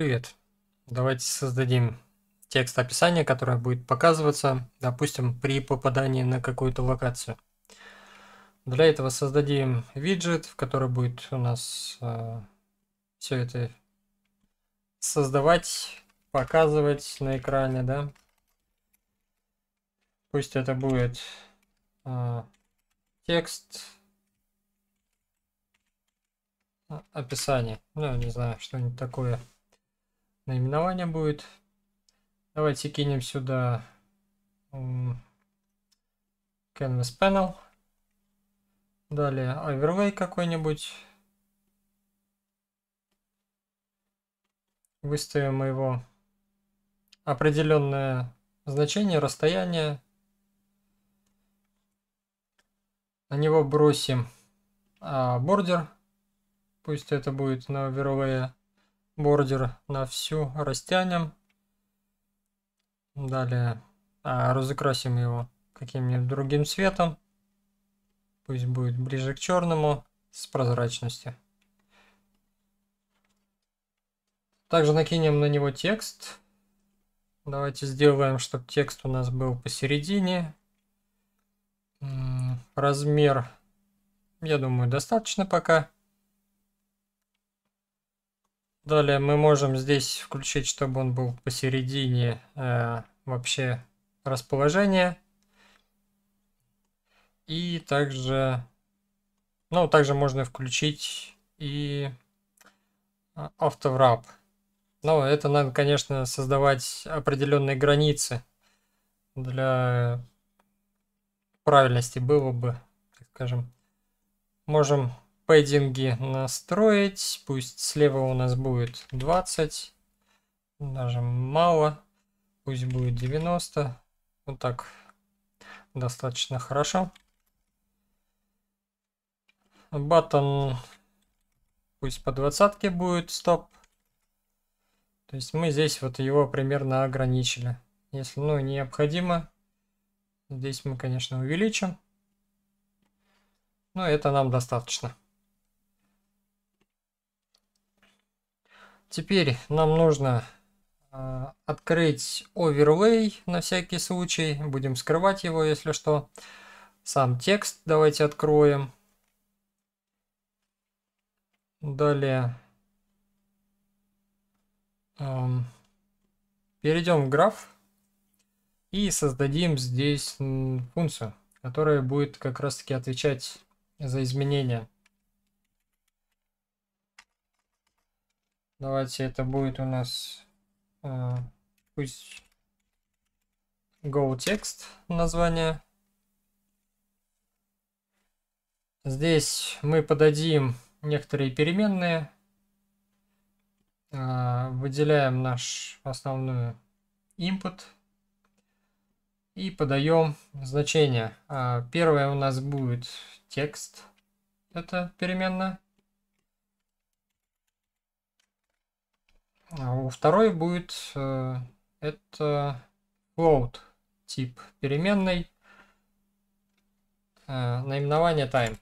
Привет. Давайте создадим текст описания, которое будет показываться, допустим, при попадании на какую-то локацию. Для этого создадим виджет, в который будет у нас э, все это создавать, показывать на экране, да. Пусть это будет э, текст а, описание, ну не знаю, что-нибудь такое наименование будет. Давайте кинем сюда Canvas Panel. Далее Overlay какой-нибудь. Выставим его определенное значение, расстояние. На него бросим а, бордер. Пусть это будет на overlay бордер на всю растянем. Далее а, разукрасим его каким-нибудь другим цветом. Пусть будет ближе к черному с прозрачностью. Также накинем на него текст. Давайте сделаем, чтобы текст у нас был посередине. Размер, я думаю, достаточно пока. Далее мы можем здесь включить, чтобы он был посередине э, вообще расположения. И также, ну, также можно включить и а, автоврап. Но это надо, конечно, создавать определенные границы для правильности было бы, так скажем. Можем пэддинги настроить. Пусть слева у нас будет 20, даже мало. Пусть будет 90. Вот так достаточно хорошо. Батон пусть по двадцатке будет стоп. То есть мы здесь вот его примерно ограничили. Если ну необходимо, здесь мы конечно увеличим. Но это нам достаточно. Теперь нам нужно а, открыть overlay на всякий случай. Будем скрывать его, если что. Сам текст давайте откроем. Далее. перейдем в граф. И создадим здесь функцию, которая будет как раз таки отвечать за изменения Давайте это будет у нас э, пусть go текст название. Здесь мы подадим некоторые переменные. Э, выделяем наш основной input и подаем значение. Э, первое у нас будет текст, это переменная. у второй будет э, это float тип переменной, э, наименование time.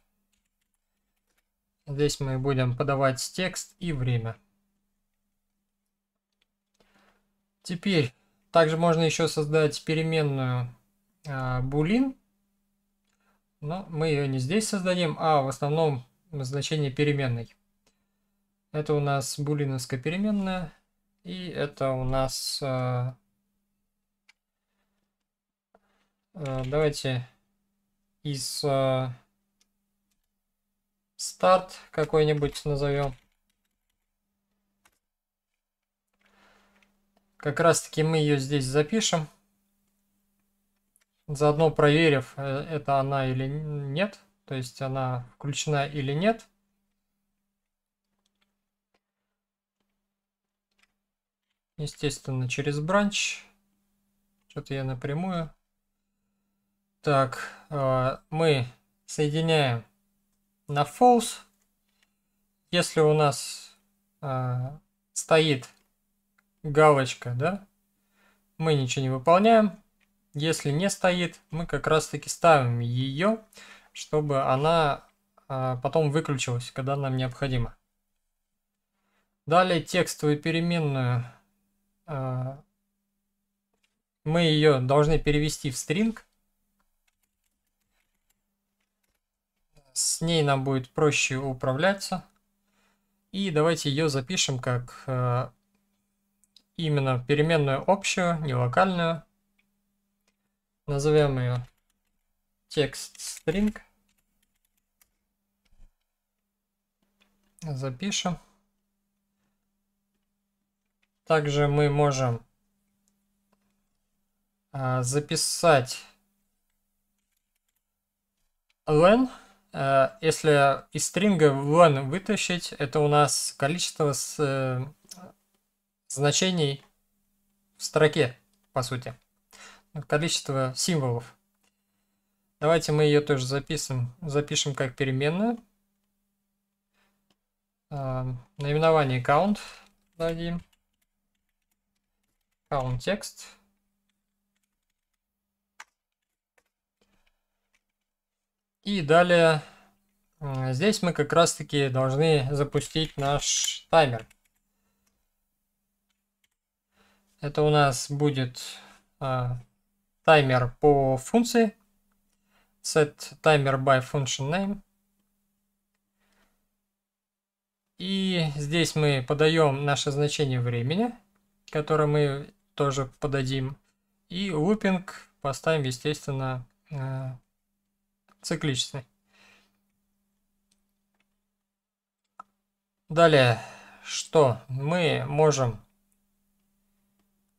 Здесь мы будем подавать текст и время. Теперь также можно еще создать переменную э, boolean. Но мы ее не здесь создадим, а в основном значение переменной. Это у нас булиновская переменная. И это у нас... Э, э, давайте из э, старт какой-нибудь назовем. Как раз таки мы ее здесь запишем. Заодно проверив, это она или нет. То есть она включена или нет. Естественно, через бранч. Что-то я напрямую. Так, а, мы соединяем на false. Если у нас а, стоит галочка, да, мы ничего не выполняем. Если не стоит, мы как раз таки ставим ее, чтобы она а, потом выключилась, когда нам необходимо. Далее текстовую переменную а, мы ее должны перевести в стринг. С ней нам будет проще управляться. И давайте ее запишем как а, именно переменную общую, не локальную. Назовем ее текст стринг. Запишем. Также мы можем а, записать len. Э, если из стринга len вытащить, это у нас количество с, э, значений в строке, по сути. Количество символов. Давайте мы ее тоже запишем, запишем как переменную. Э, наименование count дадим count текст. И далее здесь мы как раз таки должны запустить наш таймер. Это у нас будет а, таймер по функции. Set timer by function name. И здесь мы подаем наше значение времени, которое мы тоже подадим. И лупинг поставим, естественно, э, цикличный. Далее, что мы можем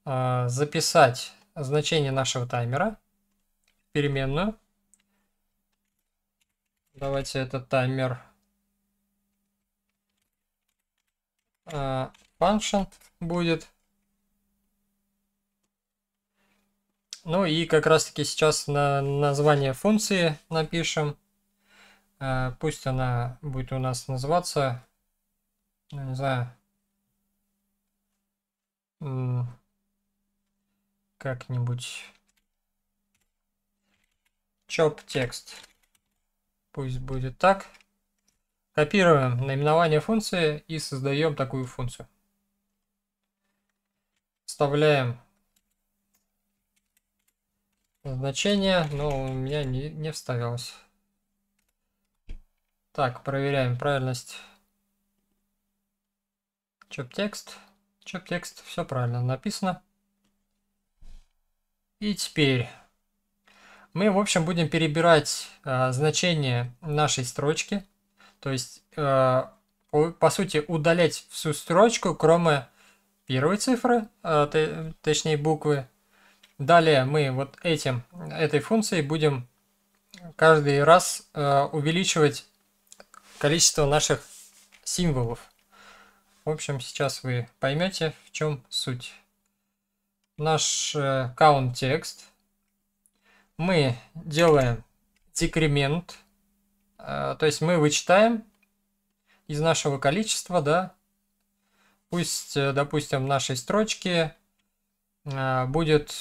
э, записать значение нашего таймера в переменную. Давайте этот таймер э, function будет. Ну и как раз таки сейчас на название функции напишем. Э, пусть она будет у нас называться, ну, не знаю, как-нибудь chop текст. Пусть будет так. Копируем наименование функции и создаем такую функцию. Вставляем значение, но у меня не, не вставилось. Так, проверяем правильность. Чоп текст. Чоп текст, все правильно написано. И теперь мы, в общем, будем перебирать э, значение нашей строчки. То есть, э, по сути, удалять всю строчку, кроме первой цифры, э, точнее буквы, Далее мы вот этим, этой функцией будем каждый раз э, увеличивать количество наших символов. В общем, сейчас вы поймете, в чем суть. Наш э, count текст. Мы делаем декремент. Э, то есть мы вычитаем из нашего количества, да. Пусть, э, допустим, в нашей строчке э, будет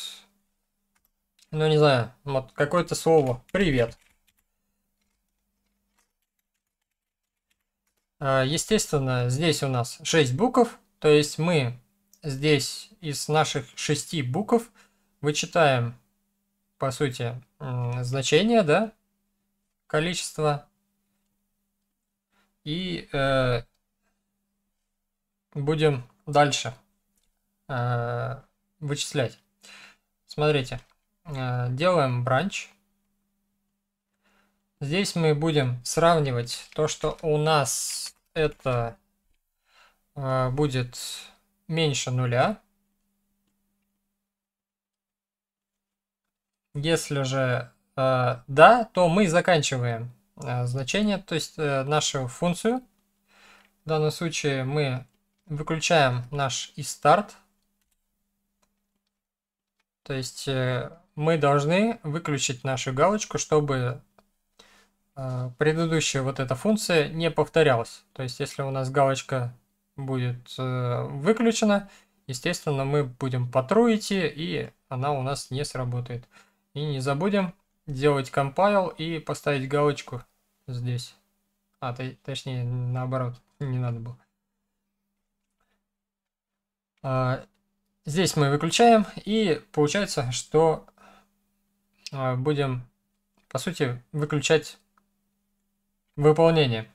ну не знаю, вот какое-то слово «привет». А, естественно, здесь у нас 6 букв, то есть мы здесь из наших 6 букв вычитаем, по сути, значение, да, количество, и э, будем дальше э, вычислять. Смотрите, Э, делаем бранч. Здесь мы будем сравнивать то, что у нас это э, будет меньше нуля. Если же э, да, то мы заканчиваем значение, то есть нашу функцию. В данном случае мы выключаем наш и старт. То есть мы должны выключить нашу галочку, чтобы э, предыдущая вот эта функция не повторялась. То есть, если у нас галочка будет э, выключена, естественно, мы будем по и она у нас не сработает. И не забудем делать compile и поставить галочку здесь. А, точнее, наоборот, не надо было. А, здесь мы выключаем, и получается, что а, будем, по сути, выключать выполнение.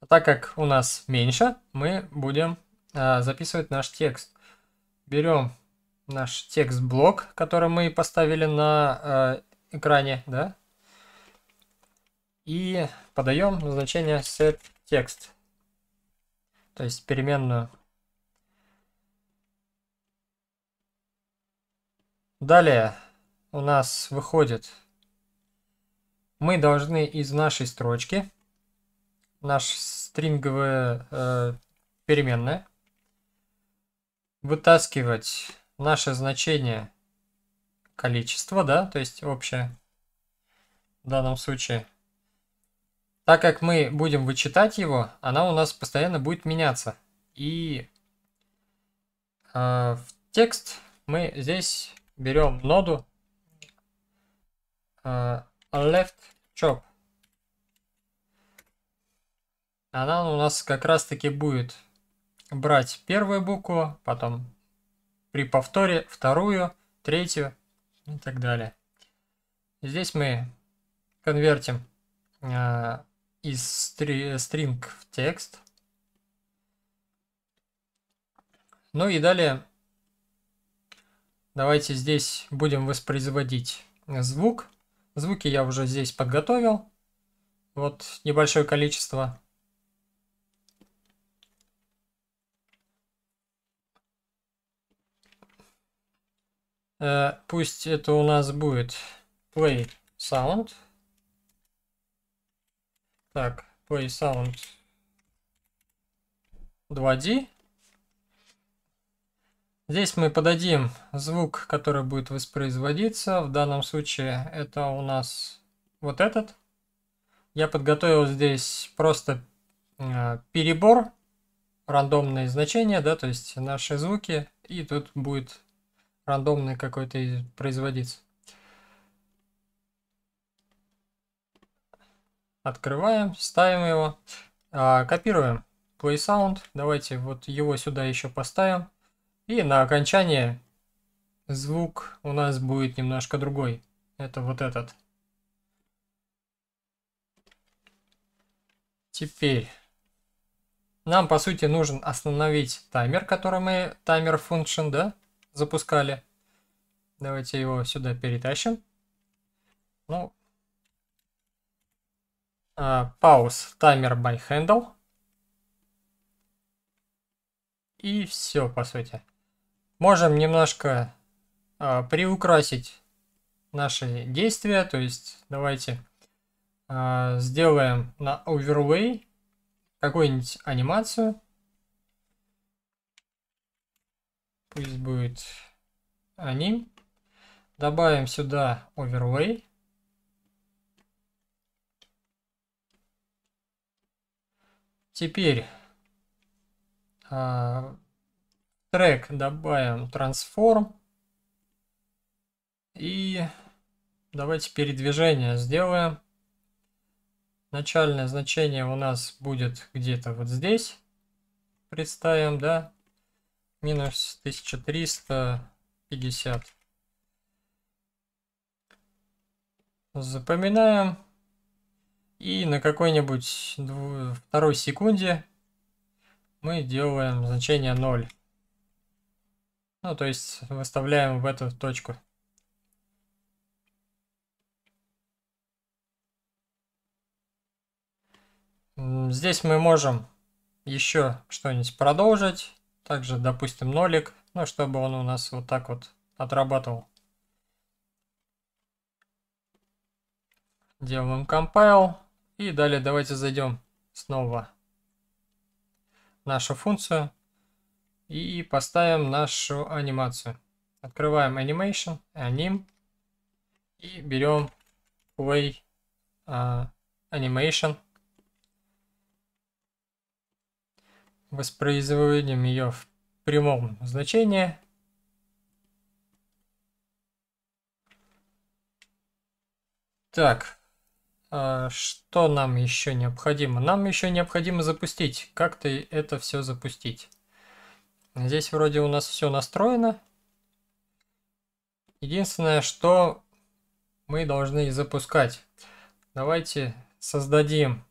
А так как у нас меньше, мы будем а, записывать наш текст. Берем наш текст-блок, который мы поставили на а, экране, да, и подаем значение set text, то есть переменную. Далее у нас выходит, мы должны из нашей строчки, наш стринговая э, переменная, вытаскивать наше значение количества, да, то есть общее в данном случае. Так как мы будем вычитать его, она у нас постоянно будет меняться. И э, в текст мы здесь берем ноду uh, left chop. Она у нас как раз таки будет брать первую букву, потом при повторе вторую, третью и так далее. Здесь мы конвертим uh, из стри string в текст. Ну и далее давайте здесь будем воспроизводить звук. Звуки я уже здесь подготовил. Вот небольшое количество. Э, пусть это у нас будет play sound. Так, play sound 2D. Здесь мы подадим звук, который будет воспроизводиться. В данном случае это у нас вот этот. Я подготовил здесь просто э, перебор, рандомные значения, да, то есть наши звуки, и тут будет рандомный какой-то производиться. Открываем, ставим его, а, копируем play sound. Давайте вот его сюда еще поставим. И на окончание звук у нас будет немножко другой. Это вот этот. Теперь нам по сути нужен остановить таймер, который мы, таймер function, да, запускали. Давайте его сюда перетащим. Ну, пауз таймер by handle. И все, по сути можем немножко э, приукрасить наши действия. То есть давайте э, сделаем на overlay какую-нибудь анимацию. Пусть будет аним. Добавим сюда overlay. Теперь а, Трек добавим трансформ. И давайте передвижение сделаем. Начальное значение у нас будет где-то вот здесь. Представим, да? Минус 1350. Запоминаем. И на какой-нибудь второй секунде мы делаем значение 0. Ну, то есть выставляем в эту точку. Здесь мы можем еще что-нибудь продолжить. Также, допустим, нолик, ну, чтобы он у нас вот так вот отрабатывал. Делаем compile. И далее давайте зайдем снова в нашу функцию. И поставим нашу анимацию. Открываем Animation, Anim. И берем Play uh, Animation. Воспроизводим ее в прямом значении. Так, а, что нам еще необходимо? Нам еще необходимо запустить. Как-то это все запустить. Здесь вроде у нас все настроено. Единственное, что мы должны запускать. Давайте создадим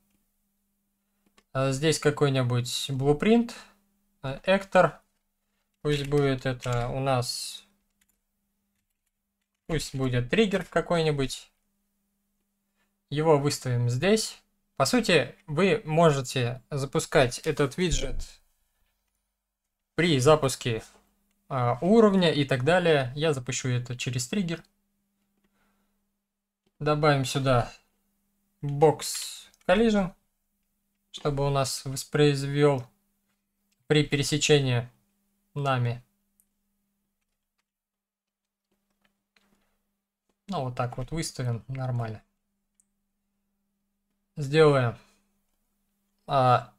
э, здесь какой-нибудь blueprint, э, Эктор. Пусть будет это у нас... Пусть будет триггер какой-нибудь. Его выставим здесь. По сути, вы можете запускать этот виджет при запуске а, уровня и так далее. Я запущу это через триггер. Добавим сюда бокс collision, чтобы у нас воспроизвел при пересечении нами. Ну, вот так вот выставим, нормально. Сделаем а,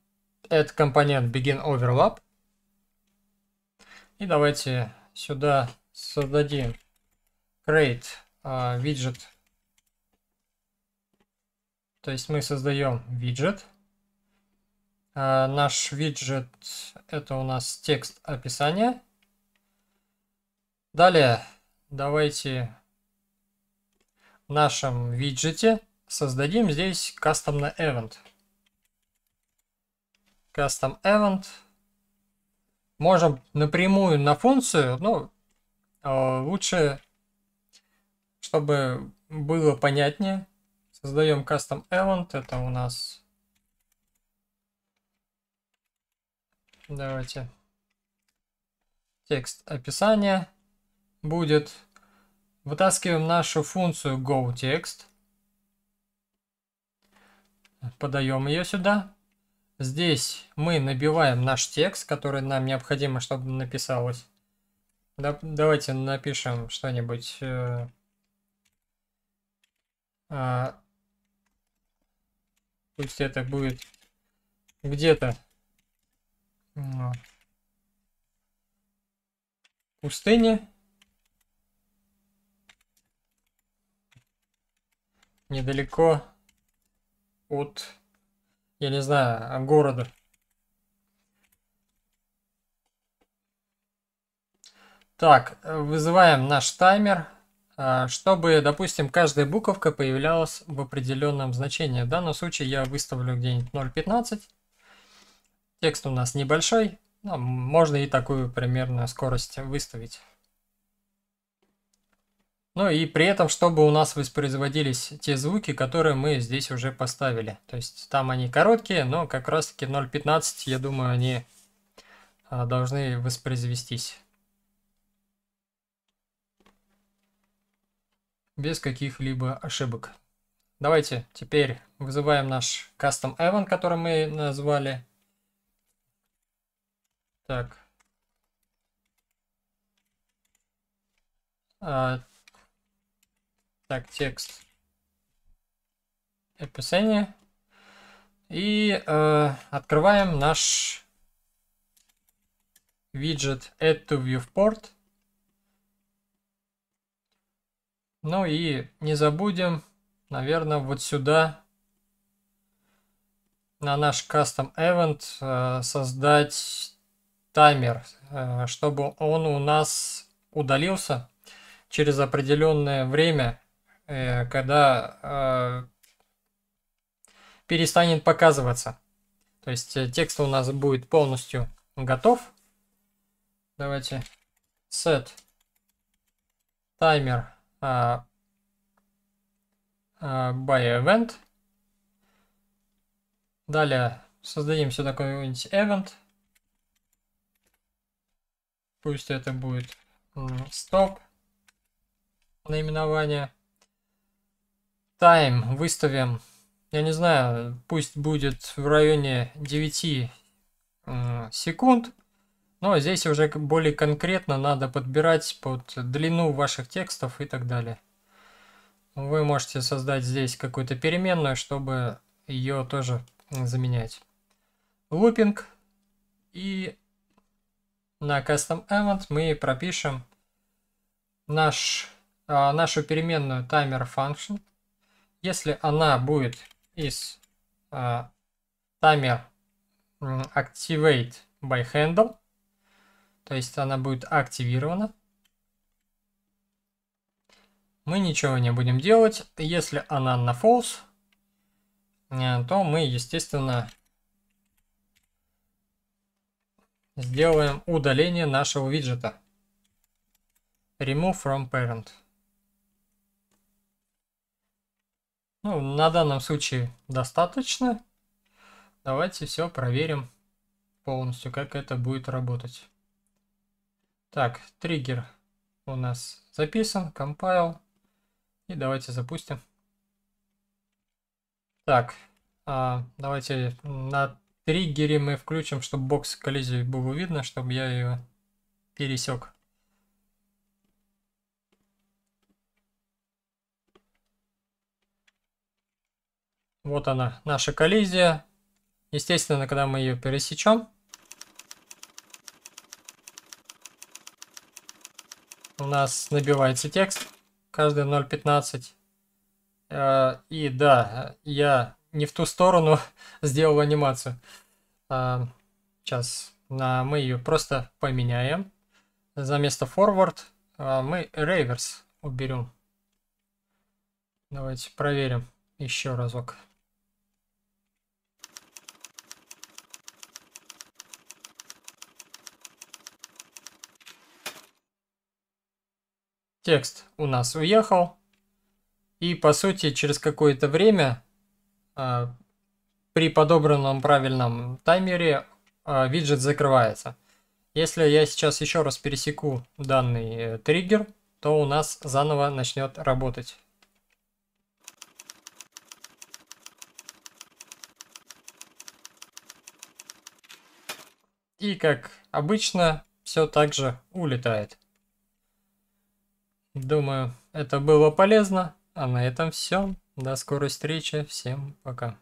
этот компонент begin overlap – и давайте сюда создадим create uh, widget. То есть мы создаем виджет. Uh, наш виджет это у нас текст описания. Далее давайте в нашем виджете создадим здесь custom event. Custom event. Можем напрямую на функцию, ну, э, лучше, чтобы было понятнее. Создаем custom element, это у нас... Давайте. Текст описания будет. Вытаскиваем нашу функцию goText. Подаем ее сюда. Здесь мы набиваем наш текст, который нам необходимо, чтобы написалось. Да, давайте напишем что-нибудь. Э, э, пусть это будет где-то э, пустыне. Недалеко от я не знаю, города. Так, вызываем наш таймер, а, чтобы, допустим, каждая буковка появлялась в определенном значении. В данном случае я выставлю где-нибудь 0.15. Текст у нас небольшой, но можно и такую примерную скорость выставить. Ну и при этом, чтобы у нас воспроизводились те звуки, которые мы здесь уже поставили. То есть там они короткие, но как раз таки 0.15, я думаю, они а, должны воспроизвестись. Без каких-либо ошибок. Давайте теперь вызываем наш custom event, который мы назвали. Так. А, так, текст. Описание. И э, открываем наш виджет Add to Viewport. Ну и не забудем, наверное, вот сюда на наш Custom Event э, создать таймер, э, чтобы он у нас удалился через определенное время Э, когда э, перестанет показываться. То есть э, текст у нас будет полностью готов. Давайте set timer by event. Далее создадим сюда какой-нибудь event. Пусть это будет stop наименование. Тайм выставим, я не знаю, пусть будет в районе 9 э, секунд. Но ну, а здесь уже более конкретно надо подбирать под длину ваших текстов и так далее. Вы можете создать здесь какую-то переменную, чтобы ее тоже заменять. Лупинг. И на Custom Event мы пропишем наш, а, нашу переменную timer function. Если она будет из э, timer activate by handle, то есть она будет активирована, мы ничего не будем делать. Если она на false, э, то мы, естественно, сделаем удаление нашего виджета. Remove from parent. Ну, на данном случае достаточно. Давайте все проверим полностью, как это будет работать. Так, триггер у нас записан, compile. И давайте запустим. Так, а, давайте на триггере мы включим, чтобы бокс коллизии было видно, чтобы я ее пересек. Вот она, наша коллизия. Естественно, когда мы ее пересечем, у нас набивается текст, каждый 0.15. Э, и да, я не в ту сторону сделал анимацию. А, сейчас мы ее просто поменяем. За место forward а, мы reverse уберем. Давайте проверим еще разок. текст у нас уехал. И по сути через какое-то время а, при подобранном правильном таймере а, виджет закрывается. Если я сейчас еще раз пересеку данный э, триггер, то у нас заново начнет работать. И как обычно, все так же улетает. Думаю, это было полезно. А на этом все. До скорой встречи. Всем пока.